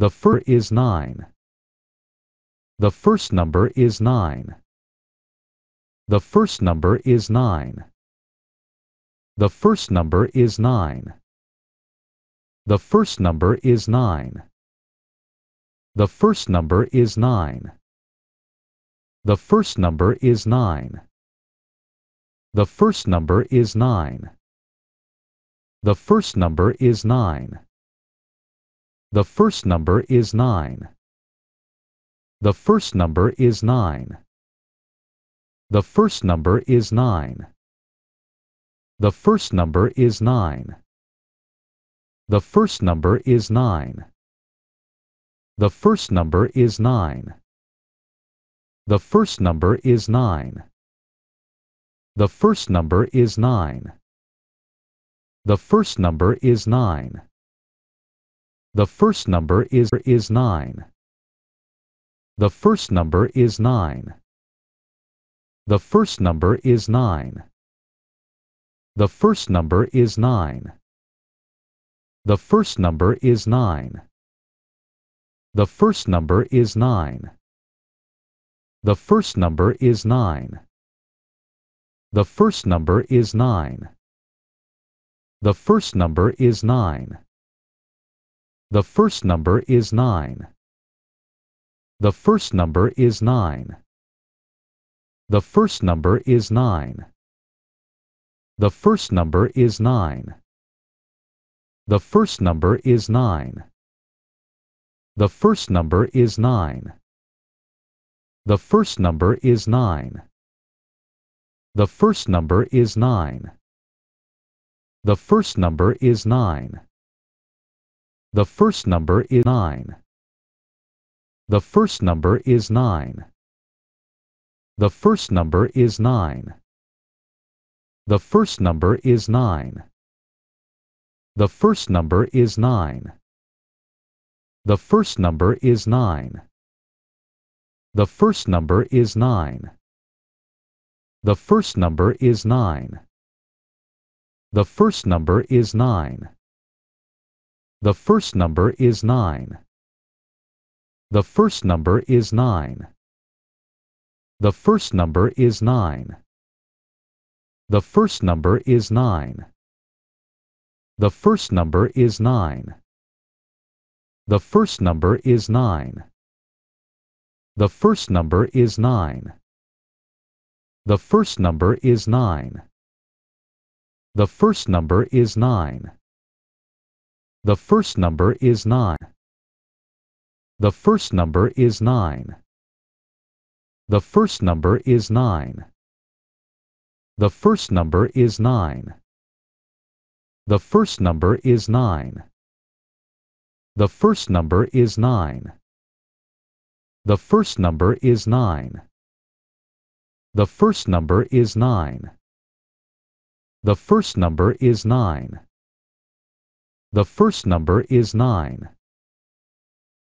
The fir is 9. The first number is 9. The first number is 9. The first number is 9. The first number is 9. The first number is 9. The first number is 9. The first number is 9. The first number is 9 the first number is nine. The first number is nine. The first number is nine. The first number is nine. The first number is nine. The first number is nine. The first number is nine. The first number is nine. The first number is nine the first number is is nine. The first number is nine. The first number is nine. The first number is nine. The first number is nine. The first number is nine. The first number is nine. The first number is nine. The first number is nine. The first number is 9. The first number is 9. The first number is 9. The first number is 9. The first number is 9. The first number is 9. The first number is 9. The first number is 9. The first number is 9 the first number is nine. The first number is nine. The first number is nine. The first number is nine. The first number is nine. The first number is nine. The first number is nine. The first number is nine. The first number is nine the first number is nine. The first number is nine. The first number is nine. The first number is nine. The first number is nine. The first number is nine. The first number is nine. The first number is nine. The first number is nine. The first number is 9. The first number is 9. The first number is 9. The first number is 9. The first number is 9. The first number is 9. The first number is 9. The first number is 9. The first number is 9 the first number is nine.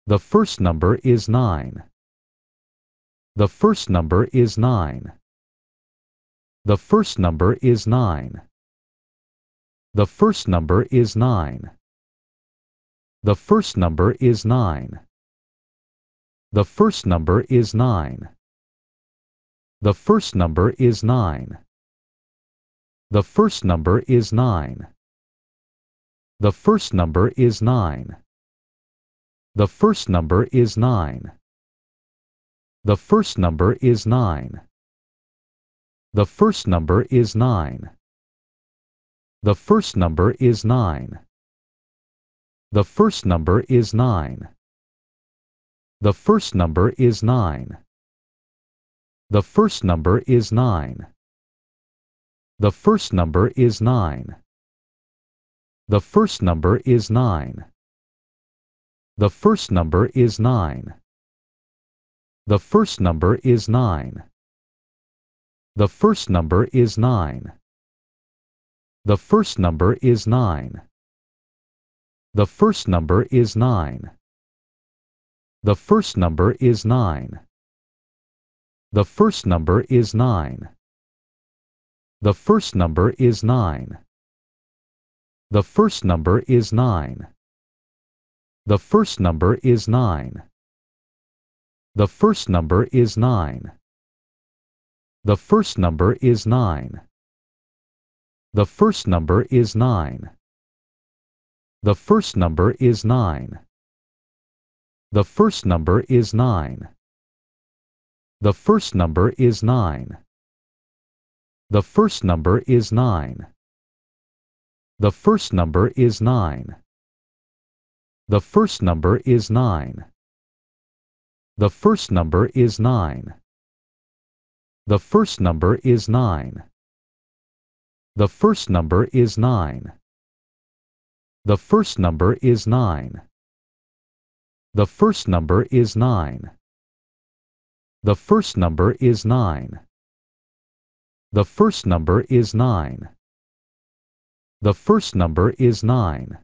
The first number is nine. The first number is nine. The first number is nine. The first number is nine. The first number is nine. The first number is nine. The first number is nine. The first number is nine. The first number is 9. The first number is 9. The first number is 9. The first number is 9. The first number is 9. The first number is 9. The first number is 9. The first number is 9. The first number is 9 the first number is nine the first number is nine the first number is nine the first number is nine the first number is nine the first number is nine the first number is nine the first number is nine the first number is nine the first number is 9. The first number is 9. The first number is 9. The first number is 9. The first number is 9. The first number is 9. The first number is 9. The first number is 9. The first number is 9 the first number is nine the first number is nine the first number is nine the first number is nine the first number is nine the first number is nine the first number is nine the first number is nine the first number is nine the first number is 9.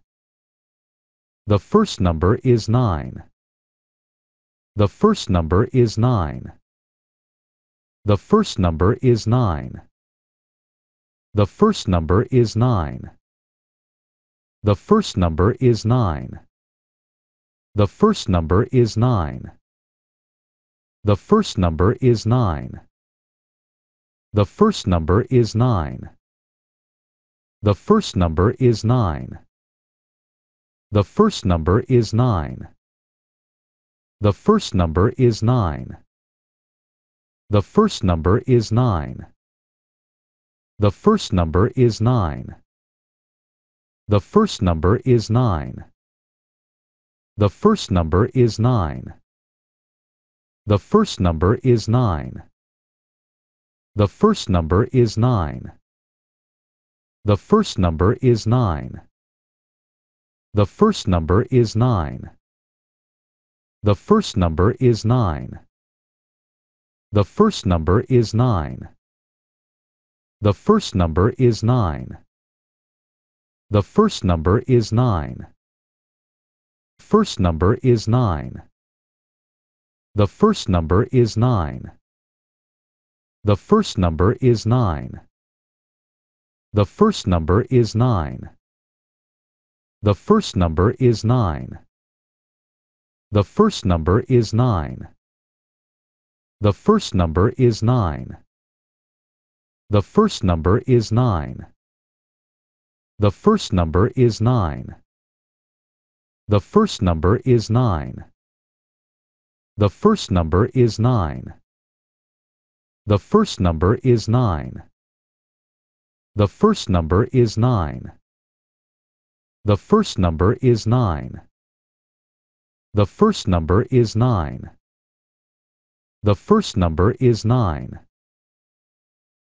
The first number is 9. The first number is 9. The first number is 9. The first number is 9. The first number is 9. The first number is 9. The first number is 9. The first number is 9. The first number is 9. The first number is 9. The first number is 9. The first number is 9. The first number is 9. The first number is 9. The first number is 9. The first number is 9. The first number is 9. The first number is 9. The first number is 9. The first number is 9. The first number is 9. The first number is 9. The first number is 9. First number is 9. The first number is 9. The first number is 9 the first number is nine. The first number is nine. The first number is nine. The first number is nine. The first number is nine. The first number is nine. The first number is nine. The first number is nine. The first number is nine. The first number is 9. The first number is 9. The first number is 9. The first number is 9.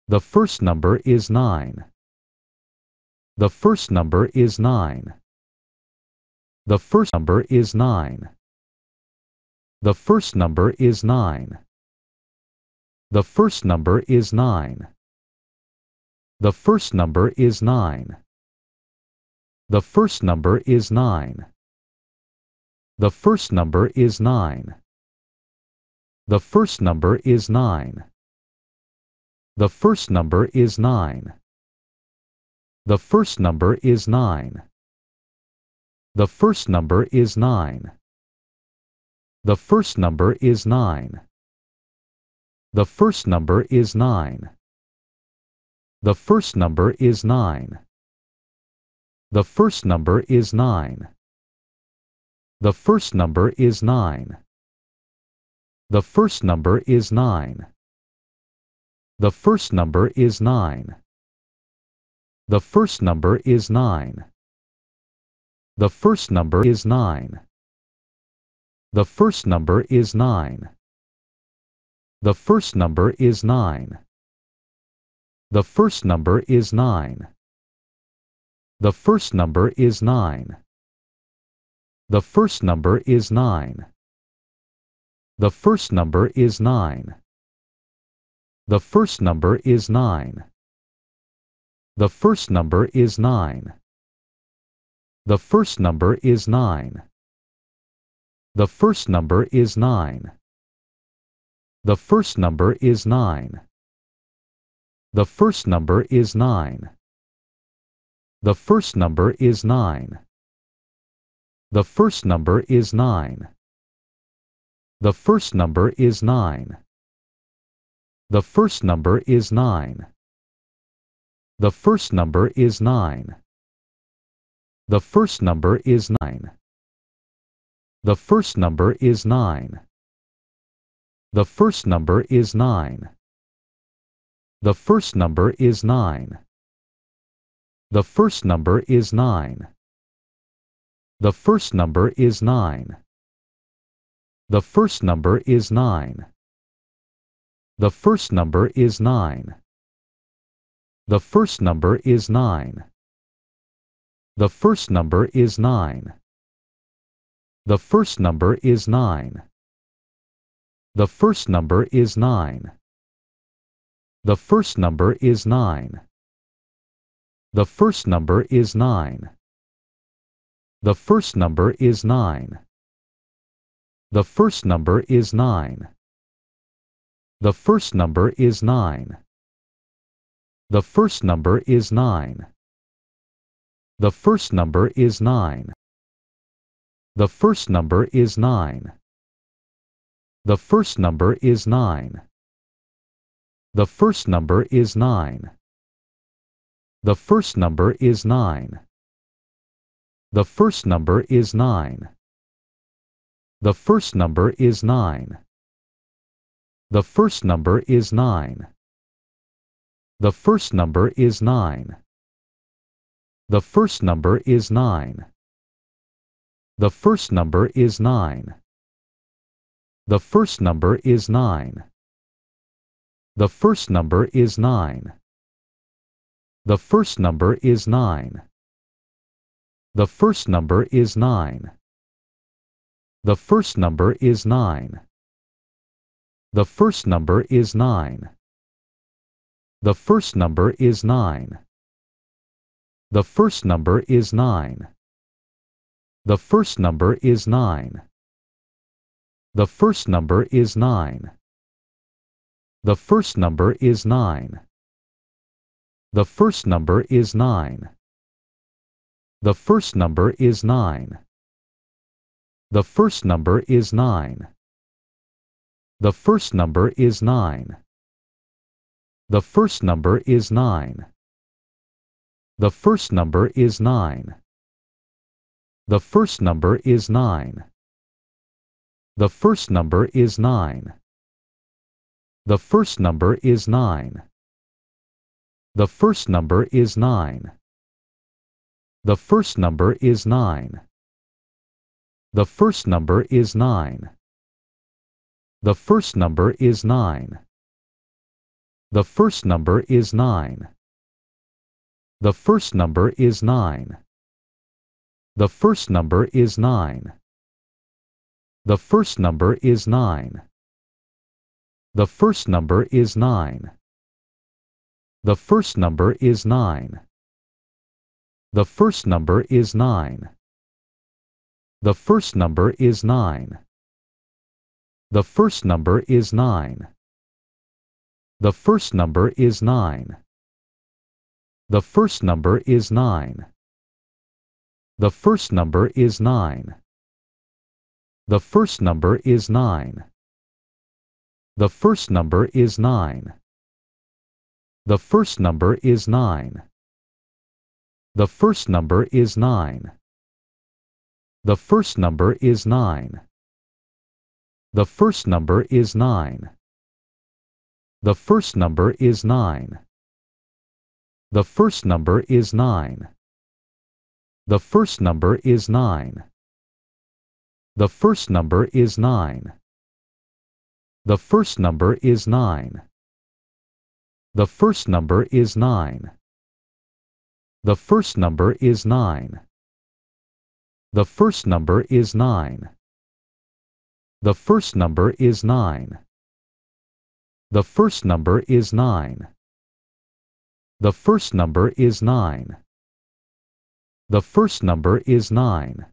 The first number is 9. The first number is 9. The first number is 9. The first number is 9. The first number is 9 the first number is nine the first number is nine the first number is nine the first number is nine the first number is nine the first number is nine the first number is nine the first number is nine the first number is nine the first number is 9. The first number is 9. The first number is 9. The first number is 9. The first number is 9. The first number is 9. The first number is 9. The first number is 9. The first number is 9. The first number is 9. The first number is 9. The first number is 9. The first number is 9. The first number is 9. The first number is 9. The first number is 9. The first number is 9. The first number is 9. The first number is 9. The first number is 9. The first number is 9. The first number is 9. The first number is 9. The first number is 9. The first number is 9. The first number is 9. The first number is 9. The first number is 9. The first number is 9. The first number is 9. The first number is 9. The first number is 9. The first number is 9. The first number is 9. The first number is 9. The first number is 9. The first number is 9. The first number is 9. The first number is 9. The first number is 9. The first number is 9. The first number is 9. The first number is 9. The first number is 9. The first number is 9. The first number is 9. The first number is 9. The first number is 9. The first number is 9. The first number is 9. The first number is 9. The first number is 9. The first number is 9. The first number is 9. The first number is 9. The first number is 9. The first number is 9. The first number is 9. The first number is 9. The first number is 9. The first number is 9. The first number is 9. The first number is 9. The first number is 9. The first number is 9. The first number is 9. The first number is 9. The first number is 9. The first number is 9. The first number is 9. The first number is 9. The first number is 9. The first number is 9. The first number is 9. The first number is 9. The first number is 9. The first number is 9. The first number is 9. The first number is 9. The first number is 9. The first number is 9. The first number is 9. The first number is 9. The first number is 9. The first number is 9. The first number is 9. The first number is 9. The first number is 9. The first number is 9. The first number is 9. The first number is 9. The first number is 9. The first number is 9. The first number is 9. The first number is 9. The first number is 9. The first number is 9. The first number is 9. The first number is 9. The first number is 9. The first number is 9. The first number is 9. The first number is 9. The first number is 9. The first number is 9. The first number is 9. The first number is 9.